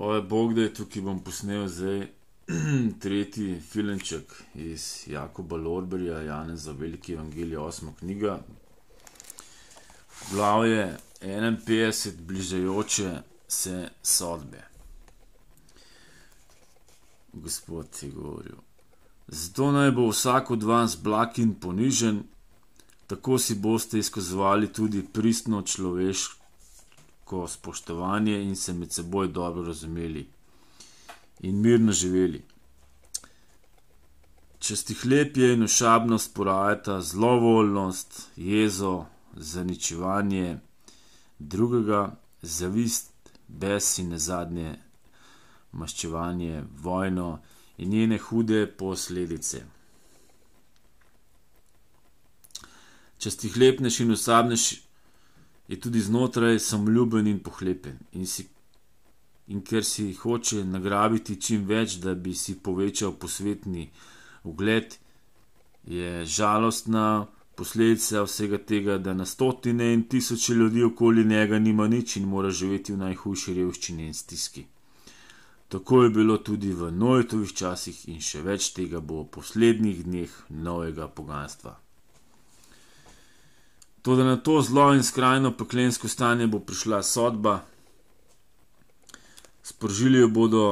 Oje, Bog, da je tukaj bom posnel zdaj tretji filmček iz Jakoba Lorberja, Janez za veliki evangelij, osma knjiga. Glav je 51 bližajoče se sodbe. Gospod je govoril. Zato naj bo vsak od vas blag in ponižen, tako si boste izkazovali tudi pristno človeško neko spoštovanje in se med seboj dobro razumeli in mirno živeli. Čez tih lep je nošabnost porajata zlovoljnost, jezo, zaničevanje drugega, zavist, bes in nezadnje maščevanje, vojno in njene hude posledice. Čez tih lepneš in usabneš je tudi znotraj sem ljubljen in pohlepen. In, si, in ker si hoče nagrabiti čim več, da bi si povečal posvetni ugled, je žalostna posledica vsega tega, da na stotine in tisoče ljudi okoli njega nima nič in mora živeti v najhujši revščini in stiski. Tako je bilo tudi v Nojtovih časih in še več tega bo v poslednjih dneh novega poganstva. Tudi na to zelo in skrajno peklensko stanje bo prišla sodba, sprožili jo bodo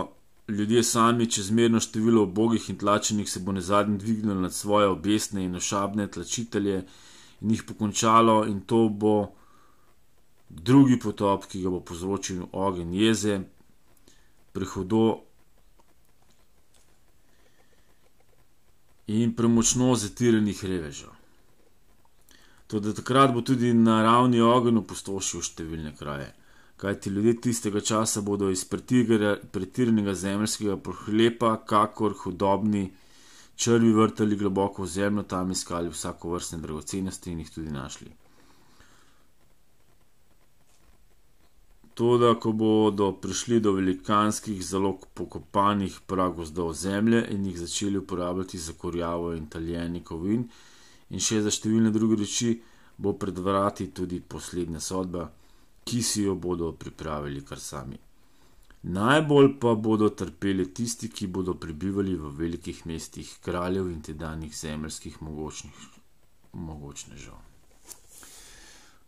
ljudje sami, čezmerno število obogih in tlačenih se bo ne zadnji dvignilo nad svoje obesne in ošabne tlačitelje in jih pokončalo, in to bo drugi potop, ki ga bo povzročil ogen jeze, prihodo in premočno zatiranih revežev. Tudi takrat bo tudi naravni ogenj opustošil številne kraje. Kaj ti ljudje tistega časa bodo iz pretiranega zemljskega prohlepa, kakor hudobni črvi vrtali globoko v zemljo, tam iskali vsako vrstne dragocenosti in jih tudi našli. Tudi, ko bodo prišli do velikanskih zalog pokopanih pragozdov zemlje in jih začeli uporabljati za korjavo in taljenje kovin, in še za številne druge reči, bo pred vrati tudi poslednja sodba, ki si jo bodo pripravili kar sami. Najbolj pa bodo trpeli tisti, ki bodo prebivali v velikih mestih kraljev in tedanjih zemljskih mogočnih, mogočnežev.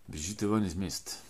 Bežite ven iz mesta.